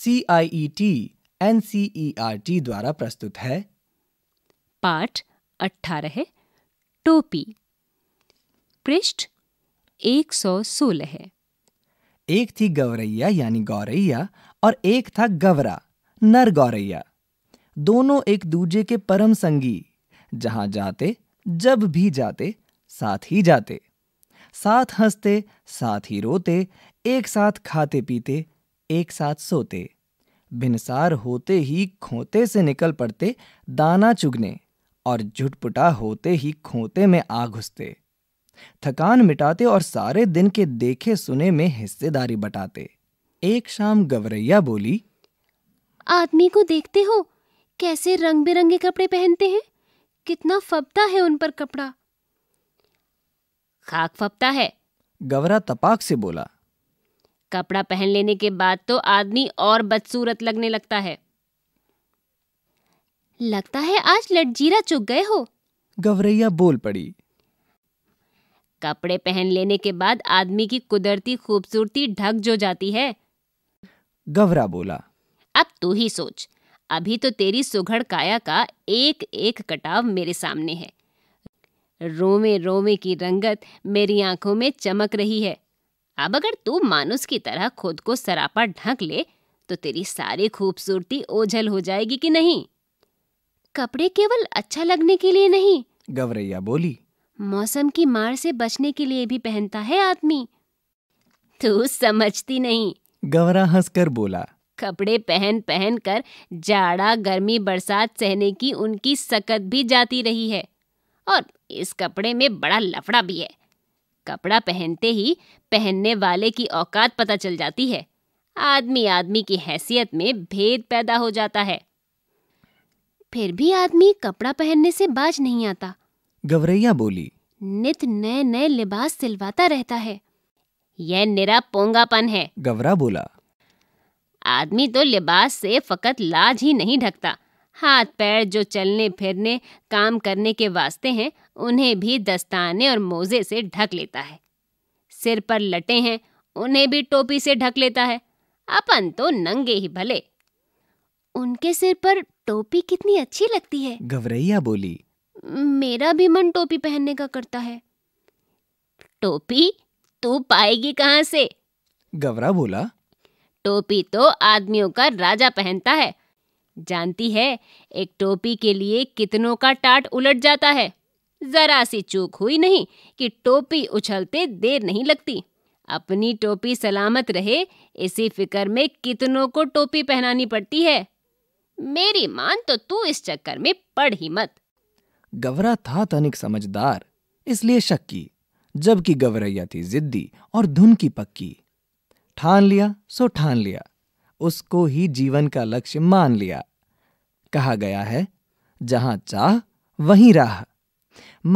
C I E T N C E R T द्वारा प्रस्तुत है पाठ अठारह टोपी पृष्ठ एक सौ सोलह है एक थी गौरैया यानी गौरैया और एक था गवरा नर गौरैया दोनों एक दूजे के परम संगी जहां जाते जब भी जाते साथ ही जाते साथ हंसते साथ ही रोते एक साथ खाते पीते एक साथ सोते भिनसार होते ही खोते से निकल पड़ते दाना चुगने और झुटपुटा होते ही खोते में आ घुसते थकान मिटाते और सारे दिन के देखे सुने में हिस्सेदारी बटाते एक शाम गवरैया बोली आदमी को देखते हो कैसे रंग बिरंगे कपड़े पहनते हैं कितना फबता है उन पर कपड़ा खाक फबता है गवरा तपाक से बोला कपड़ा पहन लेने के बाद तो आदमी और बदसूरत लगने लगता है लगता है आज लटजीरा चुग गए हो गवरैया बोल पड़ी कपड़े पहन लेने के बाद आदमी की कुदरती खूबसूरती ढक जो जाती है गवरा बोला अब तू ही सोच अभी तो तेरी सुघड़ काया का एक एक कटाव मेरे सामने है रोमे रोमे की रंगत मेरी आंखों में चमक रही है अब अगर तू मानुस की तरह खुद को सरापा ढक ले तो तेरी सारी खूबसूरती ओझल हो जाएगी कि नहीं कपड़े केवल अच्छा लगने के लिए नहीं गवरैया बोली मौसम की मार से बचने के लिए भी पहनता है आदमी तू समझती नहीं गवरा हंसकर बोला कपड़े पहन पहन कर जाड़ा गर्मी बरसात सहने की उनकी सकत भी जाती रही है और इस कपड़े में बड़ा लफड़ा भी है कपड़ा पहनते ही पहनने वाले की औकात पता चल जाती है आदमी आदमी की हैसियत में भेद पैदा हो जाता है फिर भी आदमी कपड़ा पहनने से बाज नहीं आता गवरैया बोली नित नए नए लिबास सिलवाता रहता है यह निरा पोंगापन है गवरा बोला आदमी तो लिबास से फकत लाज ही नहीं ढकता हाथ पैर जो चलने फिरने काम करने के वास्ते हैं उन्हें भी दस्ताने और मोजे से ढक लेता है सिर पर लटे हैं उन्हें भी टोपी से ढक लेता है अपन तो नंगे ही भले उनके सिर पर टोपी कितनी अच्छी लगती है गवरैया बोली मेरा भी मन टोपी पहनने का करता है टोपी तू पाएगी कहाँ से गवरा बोला टोपी तो आदमियों का राजा पहनता है जानती है एक टोपी के लिए कितनों का टाट उलट जाता है जरा सी चूक हुई नहीं कि टोपी उछलते देर नहीं लगती अपनी टोपी सलामत रहे इसी फिक्र में कितनों को टोपी पहनानी पड़ती है मेरी मान तो तू इस चक्कर में पढ़ ही मत गवरा था तनिक समझदार इसलिए शक की जबकि गवरैया थी जिद्दी और धुन की पक्की ठान लिया सो ठान लिया उसको ही जीवन का लक्ष्य मान लिया कहा गया है जहाँ चाह वहीं राह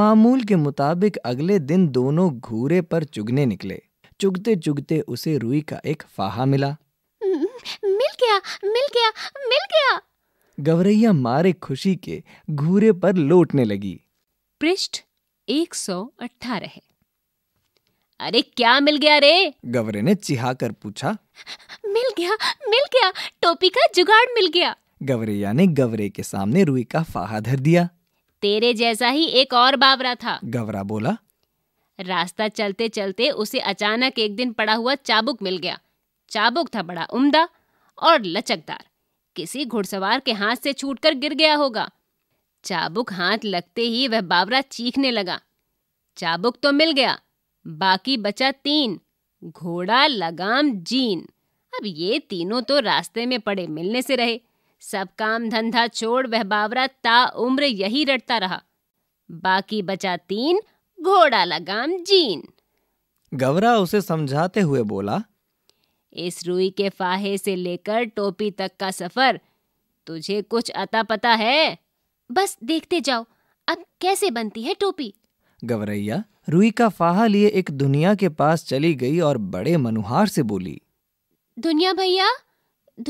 मामूल के मुताबिक अगले दिन दोनों घूरे पर चुगने निकले चुगते चुगते उसे रुई का एक फाहा मिला मिल गया मिल गया मिल गया गवरैया मारे खुशी के घूरे पर लौटने लगी पृष्ठ एक सौ अठारह अरे क्या मिल गया रे गवरे ने चिहा कर पूछा मिल गया मिल गया टोपी का जुगाड़ मिल गया गवरैया ने गवरे के सामने रुई का फाहा धर दिया तेरे जैसा ही एक और बावरा था गवरा बोला रास्ता चलते चलते उसे अचानक एक दिन पड़ा हुआ चाबुक मिल गया चाबुक था बड़ा उम्दा और लचकदार किसी घुड़सवार के हाथ से छूटकर गिर गया होगा चाबुक हाथ लगते ही वह बावरा चीखने लगा चाबुक तो मिल गया बाकी बचा तीन घोड़ा लगाम जीन अब ये तीनों तो रास्ते में पड़े मिलने से रहे सब काम धंधा छोड़ वह बावरा ता उम्र यही रटता रहा बाकी बचा तीन घोड़ा लगाम जीन गवरा उसे समझाते हुए बोला इस रुई के फाहे से लेकर टोपी तक का सफर तुझे कुछ अता पता है बस देखते जाओ अब कैसे बनती है टोपी गवरैया रुई का फाहा लिए एक दुनिया के पास चली गई और बड़े मनुहार से बोली दुनिया भैया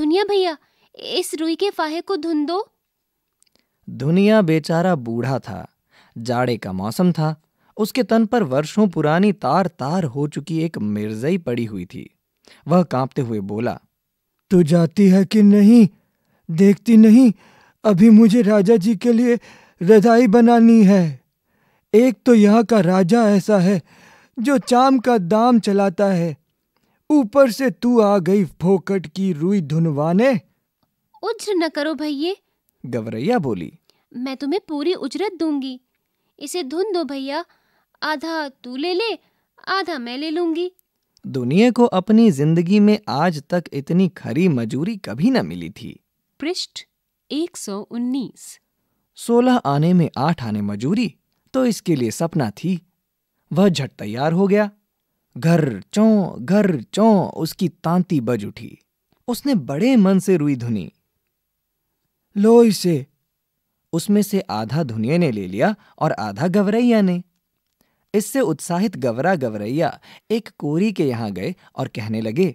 दुनिया भैया इस रुई के फाहे को धुन दो धुनिया बेचारा बूढ़ा था जाड़े का मौसम था उसके तन पर वर्षों पुरानी तार तार हो चुकी एक मिर्जई पड़ी हुई थी वह कांपते हुए बोला तू जाती है कि नहीं देखती नहीं अभी मुझे राजा जी के लिए रजाई बनानी है एक तो यहाँ का राजा ऐसा है जो चाम का दाम चलाता है ऊपर से तू आ गई फोकट की रुई धुनवाने उज्र न करो भैये गवरैया बोली मैं तुम्हें पूरी उजरत दूंगी इसे धुन दो भैया आधा तू ले ले आधा मैं ले लूंगी दुनिया को अपनी जिंदगी में आज तक इतनी खरी मजूरी कभी न मिली थी पृष्ठ 119 सोलह आने में आठ आने मजूरी तो इसके लिए सपना थी वह झट तैयार हो गया घर चौं घर चौं उसकी तांती बज उठी उसने बड़े मन से रुई धुनी लो इसे उसमें से आधा धुनिया ने ले लिया और आधा गवरैया ने इससे उत्साहित गवरा गवरैया एक कोरी के यहाँ गए और कहने लगे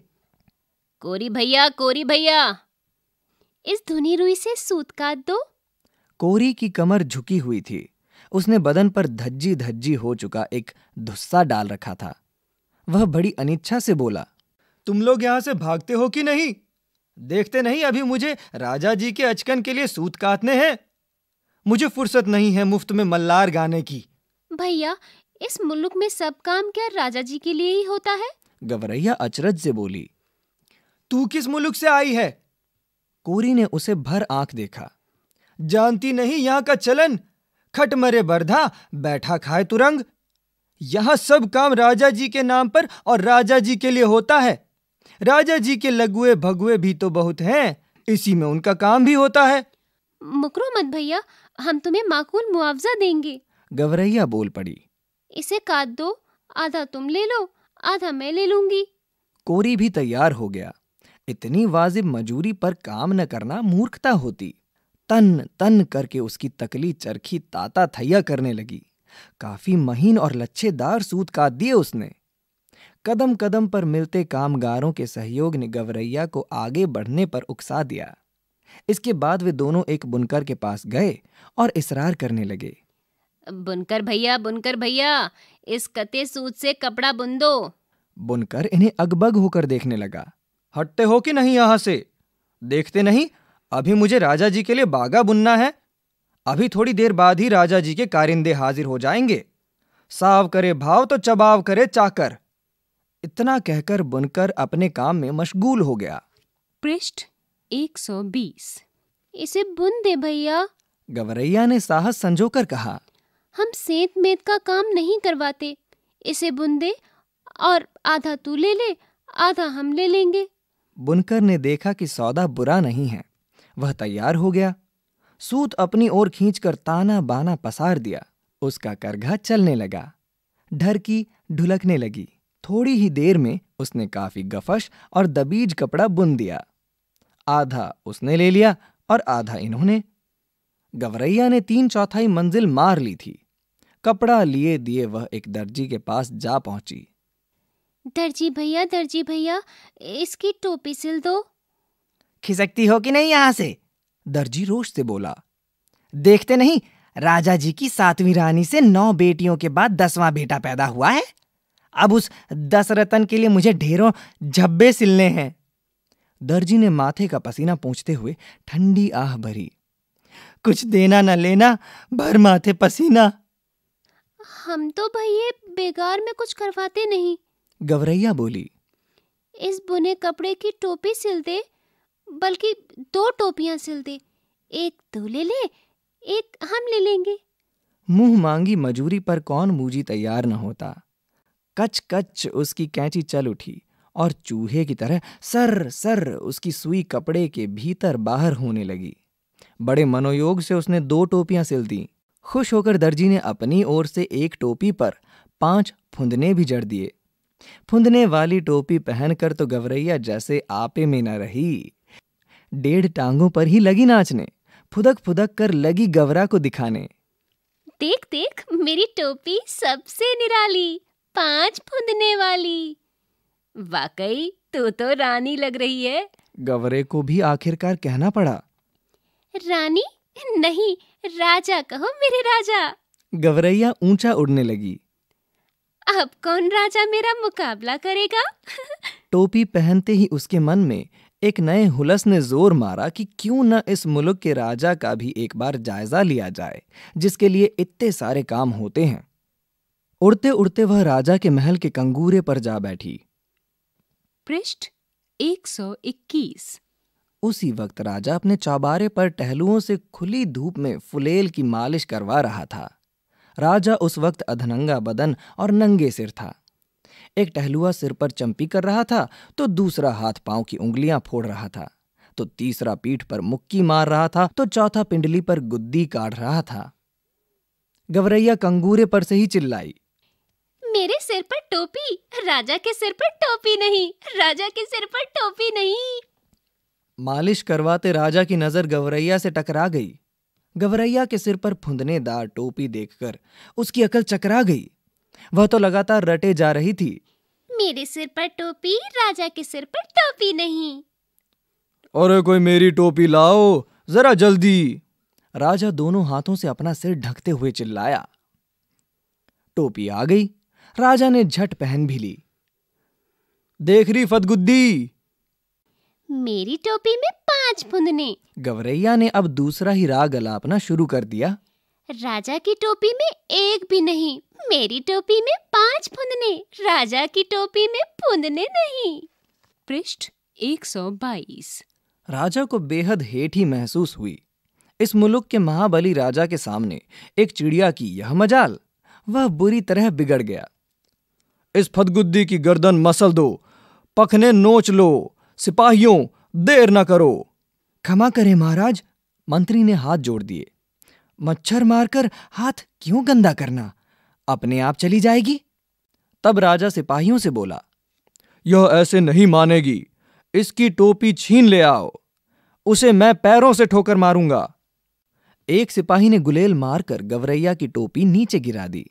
कोरी भैया कोरी भैया इस धुनी रुई से सूत काट दो कोरी की कमर झुकी हुई थी उसने बदन पर धज्जी धज्जी हो चुका एक धुस्सा डाल रखा था वह बड़ी अनिच्छा से बोला तुम लोग यहाँ से भागते हो कि नहीं देखते नहीं अभी मुझे राजा जी के अचकन के लिए सूत काटने हैं मुझे फुर्सत नहीं है मुफ्त में मल्लार गाने की भैया इस मुल्क में सब काम क्या राजा जी के लिए ही होता है गवरैया अचरज से बोली तू किस मुल्क से आई है कोरी ने उसे भर आंख देखा जानती नहीं यहाँ का चलन खट मरे बर्धा बैठा खाए तुरंग यहाँ सब काम राजा जी के नाम पर और राजा जी के लिए होता है राजा जी के लगुए भगुए भी तो बहुत हैं इसी में उनका काम भी होता है मुकरो मत भैया हम तुम्हें माकूल मुआवजा देंगे गवरैया बोल पड़ी इसे काट दो आधा तुम ले लो आधा मैं ले लूंगी कोरी भी तैयार हो गया इतनी वाजिब मजूरी पर काम न करना मूर्खता होती तन तन करके उसकी तकली चरखी ताता थैया करने लगी काफी महीन और लच्छेदार सूत काट दिए उसने कदम कदम पर मिलते कामगारों के सहयोग ने गवरैया को आगे बढ़ने पर उकसा दिया इसके बाद वे दोनों एक बुनकर के पास गए और इसरार करने लगे बुनकर भैया बुनकर भैया इस कते सूत से कपड़ा बुन दो बुनकर इन्हें अगबग होकर देखने लगा हटते हो कि नहीं यहाँ से देखते नहीं अभी मुझे राजा जी के लिए बागा बुनना है अभी थोड़ी देर बाद ही राजा जी के कारिंदे हाजिर हो जाएंगे साव करे भाव तो चबाव करे चाकर इतना कहकर बुनकर अपने काम में मशगूल हो गया पृष्ठ 120 इसे बुन दे भैया गवरैया ने साहस संजोकर कहा हम सेंत मेत का काम नहीं करवाते इसे बुन दे और आधा तू ले ले आधा हम ले लेंगे बुनकर ने देखा कि सौदा बुरा नहीं है वह तैयार हो गया सूत अपनी ओर खींचकर ताना बाना पसार दिया उसका करघा चलने लगा ढर की ढुलकने लगी थोड़ी ही देर में उसने काफी गफश और दबीज कपड़ा बुन दिया आधा उसने ले लिया और आधा इन्होंने गवरैया ने तीन चौथाई मंजिल मार ली थी कपड़ा लिए दिए वह एक दर्जी के पास जा पहुंची दर्जी भैया दर्जी भैया इसकी टोपी सिल दो खिसकती हो कि नहीं यहां से दर्जी रोष से बोला देखते नहीं राजा जी की सातवीं रानी से नौ बेटियों के बाद दसवां बेटा पैदा हुआ है अब उस दस रतन के लिए मुझे ढेरों झब्बे सिलने हैं दर्जी ने माथे का पसीना पूछते हुए ठंडी आह भरी कुछ देना न लेना भर माथे पसीना हम तो भैये बेगार में कुछ करवाते नहीं गवरैया बोली इस बुने कपड़े की टोपी सिल दे बल्कि दो टोपियां सिल दे एक तू ले ले एक हम ले लेंगे मुंह मांगी मजूरी पर कौन मुझी तैयार न होता कच कच उसकी कैंची चल उठी और चूहे की तरह सर सर उसकी सुई कपड़े के भीतर बाहर होने लगी बड़े मनोयोग से उसने दो टोपियां सिल दी खुश होकर दर्जी ने अपनी ओर से एक टोपी पर पांच फुंदने भी जड़ दिए फुंदने वाली टोपी पहनकर तो गवरैया जैसे आपे में न रही डेढ़ टांगों पर ही लगी नाचने फुदक फुदक कर लगी गवरा को दिखाने देख देख मेरी टोपी सबसे निराली पांच फुदने वाली वाकई तू तो रानी लग रही है गवरे को भी आखिरकार कहना पड़ा रानी नहीं राजा कहो मेरे राजा गवरैया ऊंचा उड़ने लगी अब कौन राजा मेरा मुकाबला करेगा टोपी पहनते ही उसके मन में एक नए हुलस ने जोर मारा कि क्यों न इस मुल्क के राजा का भी एक बार जायजा लिया जाए जिसके लिए इतने सारे काम होते हैं उड़ते उड़ते वह राजा के महल के कंगूरे पर जा बैठी पृष्ठ 121 उसी वक्त राजा अपने चौबारे पर टहलुओं से खुली धूप में फुलेल की मालिश करवा रहा था राजा उस वक्त अधनंगा बदन और नंगे सिर था एक टहलुआ सिर पर चंपी कर रहा था तो दूसरा हाथ पांव की उंगलियां फोड़ रहा था तो तीसरा पीठ पर मुक्की मार रहा था तो चौथा पिंडली पर गुद्दी काट रहा था गवरैया कंगूरे पर से ही चिल्लाई मेरे सिर पर टोपी राजा के सिर पर टोपी नहीं राजा के सिर पर टोपी नहीं मालिश करवाते राजा की नजर गवरैया से टकरा गई गवरैया के सिर पर फुंदनेदार टोपी देखकर उसकी अकल चकरा गई वह तो लगातार रटे जा रही थी मेरे सिर पर टोपी राजा के सिर पर टोपी नहीं अरे कोई मेरी टोपी लाओ जरा जल्दी राजा दोनों हाथों से अपना सिर ढकते हुए चिल्लाया टोपी आ गई राजा ने झट पहन भी ली देख रही फतगुद्दी मेरी टोपी में पांच फुंदने गवरैया ने अब दूसरा ही राग अलापना शुरू कर दिया राजा की टोपी में एक भी नहीं मेरी टोपी में पांच फुंदने राजा की टोपी में फुंदने नहीं पृष्ठ 122 राजा को बेहद हेठ ही महसूस हुई इस मुल्क के महाबली राजा के सामने एक चिड़िया की यह मजाल वह बुरी तरह बिगड़ गया इस फतगुद्दी की गर्दन मसल दो पखने नोच लो सिपाहियों देर न करो क्षमा करे महाराज मंत्री ने हाथ जोड़ दिए मच्छर मारकर हाथ क्यों गंदा करना अपने आप चली जाएगी तब राजा सिपाहियों से बोला यह ऐसे नहीं मानेगी इसकी टोपी छीन ले आओ उसे मैं पैरों से ठोकर मारूंगा एक सिपाही ने गुलेल मारकर गवरैया की टोपी नीचे गिरा दी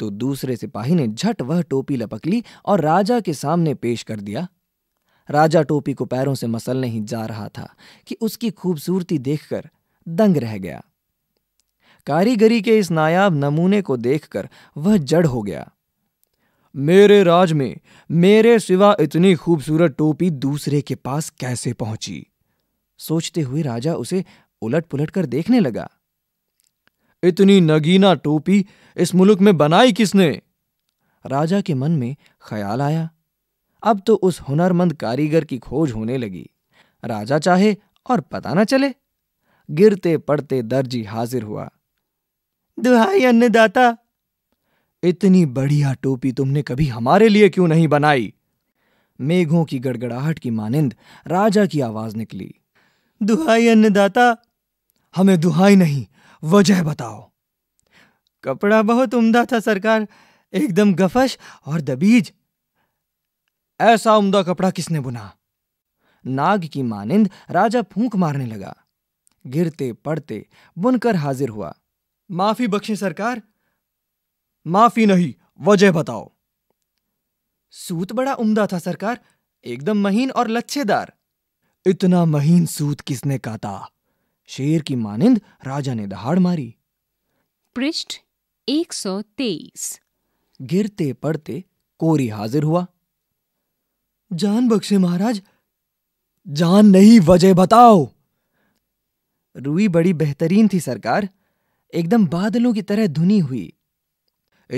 तो दूसरे सिपाही ने झट वह टोपी लपक ली और राजा के सामने पेश कर दिया राजा टोपी को पैरों से मसलने ही जा रहा था कि उसकी खूबसूरती देखकर दंग रह गया कारीगरी के इस नायाब नमूने को देखकर वह जड़ हो गया मेरे राज में मेरे सिवा इतनी खूबसूरत टोपी दूसरे के पास कैसे पहुंची सोचते हुए राजा उसे उलट पुलट कर देखने लगा इतनी नगीना टोपी इस मुल्क में बनाई किसने राजा के मन में ख्याल आया अब तो उस हुनरमंद कारीगर की खोज होने लगी राजा चाहे और पता न चले गिरते पड़ते दर्जी हाजिर हुआ दुहाई अन्नदाता इतनी बढ़िया टोपी तुमने कभी हमारे लिए क्यों नहीं बनाई मेघों की गड़गड़ाहट की मानिंद राजा की आवाज निकली दुहाई अन्नदाता हमें दुहाई नहीं वजह बताओ कपड़ा बहुत उम्दा था सरकार एकदम गफश और दबीज ऐसा उम्दा कपड़ा किसने बुना नाग की मानिंद राजा फूंक मारने लगा गिरते पड़ते बुनकर हाजिर हुआ माफी बख्शे सरकार माफी नहीं वजह बताओ सूत बड़ा उम्दा था सरकार एकदम महीन और लच्छेदार इतना महीन सूत किसने काटा शेर की मानिंद राजा ने दहाड़ मारी पृष्ठ 123 गिरते पड़ते कोरी हाजिर हुआ जान बख्शे महाराज जान नहीं वजह बताओ रूई बड़ी बेहतरीन थी सरकार एकदम बादलों की तरह धुनी हुई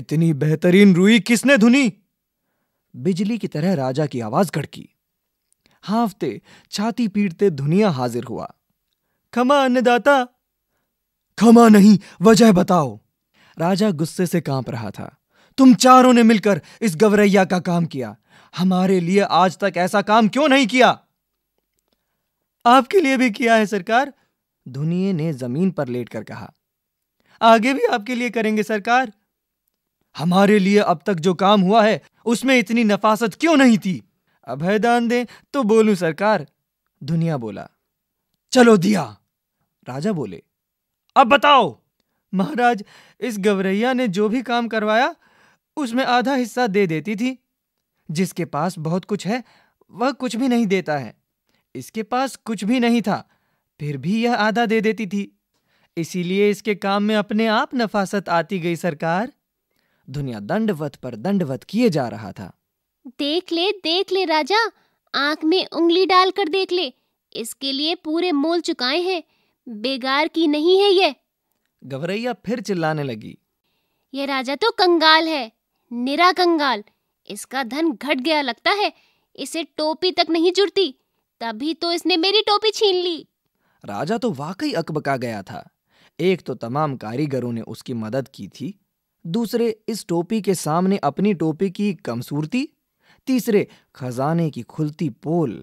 इतनी बेहतरीन रूई किसने धुनी बिजली की तरह राजा की आवाज कड़की हाफते छाती पीटते धुनिया हाजिर हुआ खमा अन्नदाता क्षमा नहीं वजह बताओ राजा गुस्से से कांप रहा था तुम चारों ने मिलकर इस गवरैया का काम किया हमारे लिए आज तक ऐसा काम क्यों नहीं किया आपके लिए भी किया है सरकार धुनिये ने जमीन पर लेट कर कहा आगे भी आपके लिए करेंगे सरकार हमारे लिए अब तक जो काम हुआ है उसमें इतनी नफासत क्यों नहीं थी अभय दान दे तो बोलू सरकार दुनिया बोला चलो दिया राजा बोले अब बताओ महाराज इस गवरैया ने जो भी काम करवाया उसमें आधा हिस्सा दे देती थी जिसके पास बहुत कुछ है वह कुछ भी नहीं देता है इसके पास कुछ भी नहीं था फिर भी यह आधा दे देती थी इसीलिए इसके काम में अपने आप नफासत आती गई सरकार दुनिया दंडवत पर दंडवत किए जा रहा था देख ले देख ले राजा आंख में उंगली डालकर देख ले इसके लिए पूरे मोल चुकाए हैं बेगार की नहीं है ये गवरैया फिर चिल्लाने लगी ये राजा तो कंगाल है निरा कंगाल इसका धन घट गया लगता है इसे टोपी तक नहीं जुड़ती तभी तो इसने मेरी टोपी छीन ली राजा तो वाकई अकबका गया था एक तो तमाम कारीगरों ने उसकी मदद की थी दूसरे इस टोपी के सामने अपनी टोपी की कमसूरती तीसरे खजाने की खुलती पोल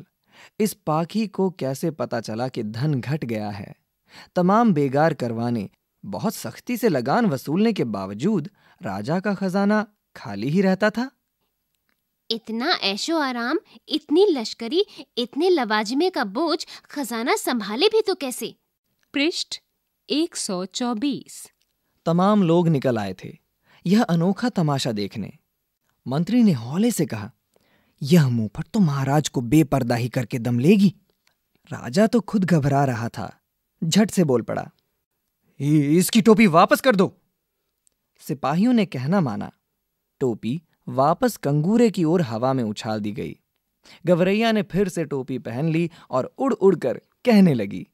इस पाखी को कैसे पता चला कि धन घट गया है तमाम बेगार करवाने बहुत सख्ती से लगान वसूलने के बावजूद राजा का खजाना खाली ही रहता था इतना ऐशो आराम इतनी लश्करी इतने लवाजमे का बोझ खजाना संभाले भी तो कैसे पृष्ठ 124 तमाम लोग निकल आए थे यह अनोखा तमाशा देखने मंत्री ने हौले से कहा यह मुंह पर तो महाराज को बेपरदाही करके दम लेगी राजा तो खुद घबरा रहा था झट से बोल पड़ा इसकी टोपी वापस कर दो सिपाहियों ने कहना माना टोपी वापस कंगूरे की ओर हवा में उछाल दी गई गवरैया ने फिर से टोपी पहन ली और उड़ उड़ कर कहने लगी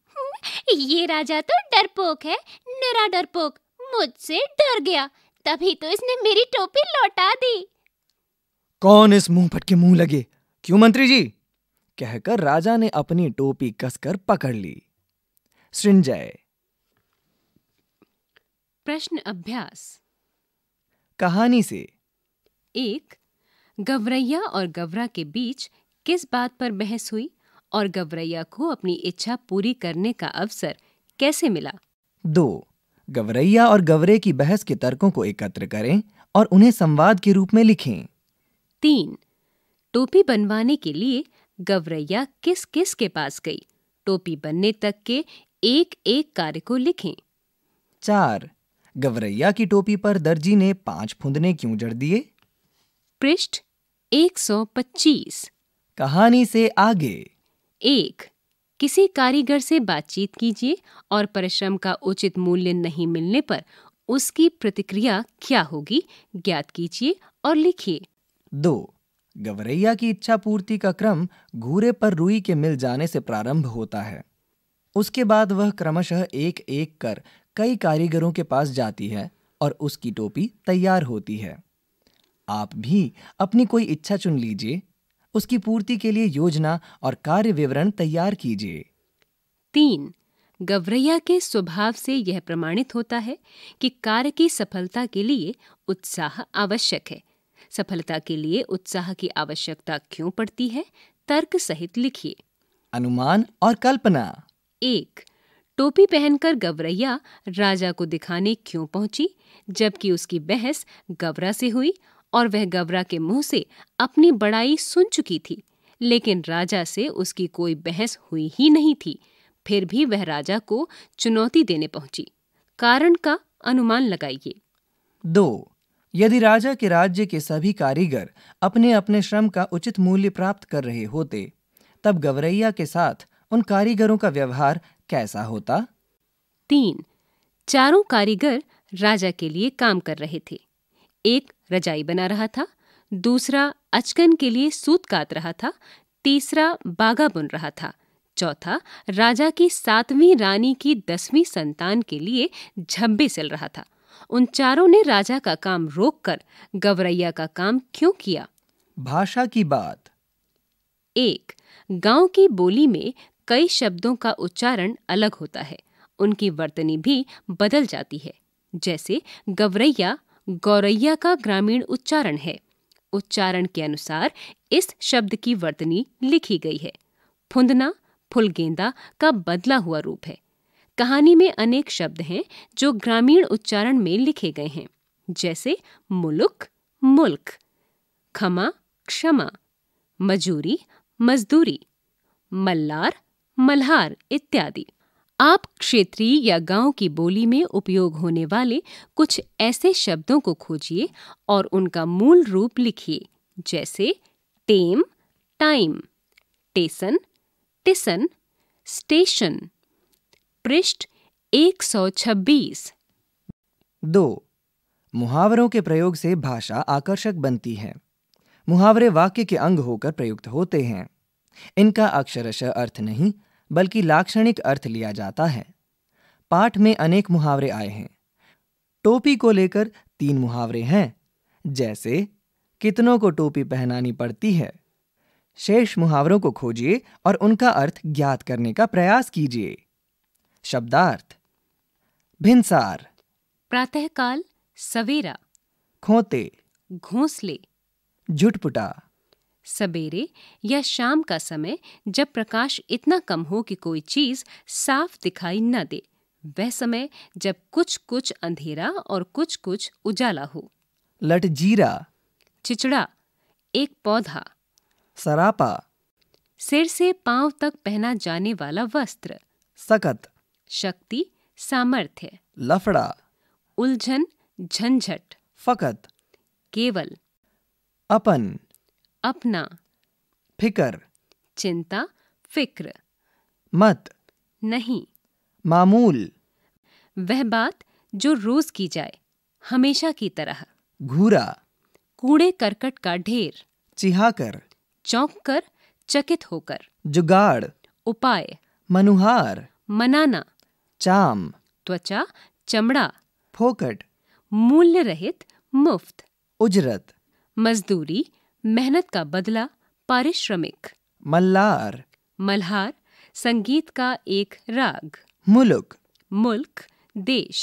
ये राजा तो डरपोक है निरा डरपोक मुझसे डर गया तभी तो इसने मेरी टोपी लौटा दी कौन इस मुंह के मुंह लगे क्यों मंत्री जी कहकर राजा ने अपनी टोपी कसकर पकड़ ली सृंजय प्रश्न अभ्यास कहानी से एक गवरैया और गवरा के बीच किस बात पर बहस हुई और गवरैया को अपनी इच्छा पूरी करने का अवसर कैसे मिला दो गवरैया और गवरे की बहस के तर्कों को एकत्र करें और उन्हें संवाद के रूप में लिखें तीन टोपी बनवाने के लिए गवरैया किस किस के पास गई टोपी बनने तक के एक एक कार्य को लिखें चार गवरैया की टोपी पर दर्जी ने पांच फुंदने क्यों जड़ दिए पृष्ठ 125 कहानी से आगे एक किसी कारीगर से बातचीत कीजिए और परिश्रम का उचित मूल्य नहीं मिलने पर उसकी प्रतिक्रिया क्या होगी ज्ञात कीजिए और लिखिए दो गवरैया की इच्छा पूर्ति का क्रम घूरे पर रुई के मिल जाने से प्रारंभ होता है उसके बाद वह क्रमशः एक एक कर कई कारीगरों के पास जाती है और उसकी टोपी तैयार होती है आप भी अपनी कोई इच्छा चुन लीजिए उसकी पूर्ति के लिए योजना और कार्य विवरण तैयार कीजिए तीन गवरैया के स्वभाव से यह प्रमाणित होता है कि कार्य की सफलता के लिए उत्साह आवश्यक है सफलता के लिए उत्साह की आवश्यकता क्यों पड़ती है तर्क सहित लिखिए अनुमान और कल्पना एक टोपी पहनकर गवरैया राजा को दिखाने क्यों पहुंची जबकि उसकी बहस गवरा से हुई और वह गवरा के मुंह से अपनी बड़ाई सुन चुकी थी लेकिन राजा से उसकी कोई बहस हुई ही नहीं थी फिर भी वह राजा को चुनौती देने पहुंची कारण का अनुमान लगाइए दो यदि राजा के राज्य के सभी कारीगर अपने अपने श्रम का उचित मूल्य प्राप्त कर रहे होते तब गवरैया के साथ उन कारीगरों का व्यवहार कैसा होता तीन चारों कारीगर राजा के लिए काम कर रहे थे एक रजाई बना रहा था दूसरा अचकन के लिए सूत काट रहा था तीसरा बागा बुन रहा था चौथा राजा की सातवीं रानी की दसवीं संतान के लिए झब्बे सिल रहा था उन चारों ने राजा का काम रोककर गवरैया का काम क्यों किया भाषा की बात एक गांव की बोली में कई शब्दों का उच्चारण अलग होता है उनकी वर्तनी भी बदल जाती है जैसे गवरैया गौरैया का ग्रामीण उच्चारण है उच्चारण के अनुसार इस शब्द की वर्तनी लिखी गई है फुंदना फुलगेंदा का बदला हुआ रूप है कहानी में अनेक शब्द हैं जो ग्रामीण उच्चारण में लिखे गए हैं जैसे मुलुक मुल्क खमा क्षमा मजूरी मजदूरी मल्लार मल्हार इत्यादि आप क्षेत्रीय या गांव की बोली में उपयोग होने वाले कुछ ऐसे शब्दों को खोजिए और उनका मूल रूप लिखिए जैसे टेम टाइम टेसन टिसन स्टेशन पृष्ठ 126 दो मुहावरों के प्रयोग से भाषा आकर्षक बनती है मुहावरे वाक्य के अंग होकर प्रयुक्त होते हैं इनका अक्षरश अर्थ नहीं बल्कि लाक्षणिक अर्थ लिया जाता है पाठ में अनेक मुहावरे आए हैं टोपी को लेकर तीन मुहावरे हैं जैसे कितनों को टोपी पहनानी पड़ती है शेष मुहावरों को खोजिए और उनका अर्थ ज्ञात करने का प्रयास कीजिए शब्दार्थ भिंसार प्रातःकाल सवेरा खोते घोंसले झुटपुटा सवेरे या शाम का समय जब प्रकाश इतना कम हो कि कोई चीज साफ दिखाई न दे वह समय जब कुछ कुछ अंधेरा और कुछ कुछ उजाला हो लटजीरा चिचड़ा एक पौधा सरापा सिर से पांव तक पहना जाने वाला वस्त्र सकत शक्ति सामर्थ्य लफड़ा उलझन झंझट फकत केवल अपन अपना फिकर चिंता फिक्र मत नहीं मामूल वह बात जो रोज की जाए हमेशा की तरह घूरा कूड़े करकट का ढेर चिहाकर चौंक कर चकित होकर जुगाड़ उपाय मनुहार मनाना चाम त्वचा चमड़ा फोकट मूल्य रहित मुफ्त उजरत मजदूरी मेहनत का बदला पारिश्रमिक मल्लार मल्हार संगीत का एक राग मुल्क मुल्क देश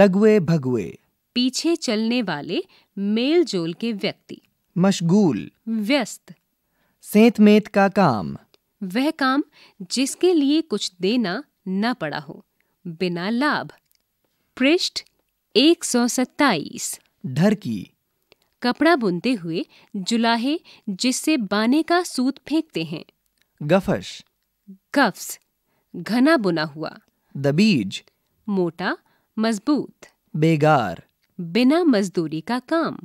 लगवे भगवे पीछे चलने वाले मेल जोल के व्यक्ति मशगूल व्यस्त सेतमेत का काम वह काम जिसके लिए कुछ देना न पड़ा हो बिना लाभ पृष्ठ एक सौ सत्ताईस की कपड़ा बुनते हुए जुलाहे जिससे बाने का सूत फेंकते हैं गफश गफ्स घना बुना हुआ दबीज मोटा मजबूत बेगार बिना मजदूरी का काम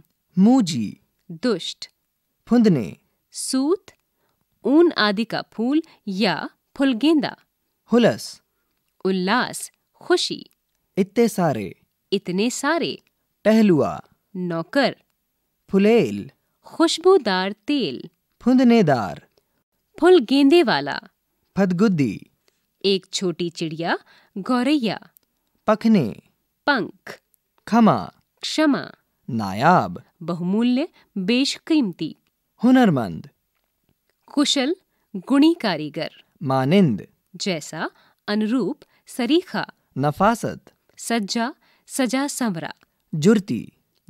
मूजी दुष्ट फुंदने सूत ऊन आदि का फूल या फुलगेंदा हुलस उल्लास खुशी इतने सारे इतने सारे टहलुआ नौकर फुलेल खुशबूदार तेल फुंदनेदार फुल गेंदे वाला फदगुद्दी एक छोटी चिड़िया गौरैया पखने पंख खमा क्षमा नायाब बहुमूल्य बेशकीमती हुनरमंद कुशल गुणी कारीगर मानिंद जैसा अनुरूप सरीखा नफासत सज्जा सजा समरा जुर्ती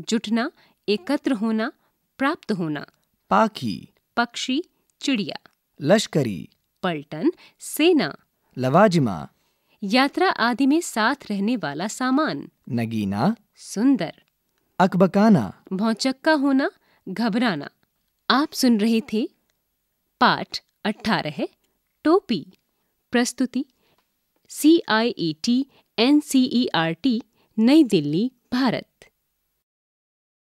जुटना एकत्र होना प्राप्त होना पाखी पक्षी चिड़िया लश्करी पलटन सेना लवाजिमा यात्रा आदि में साथ रहने वाला सामान नगीना सुंदर अकबकाना भौचक्का होना घबराना आप सुन रहे थे पाठ अठारह टोपी प्रस्तुति C I E T N C E R T Nai Delhi Bharat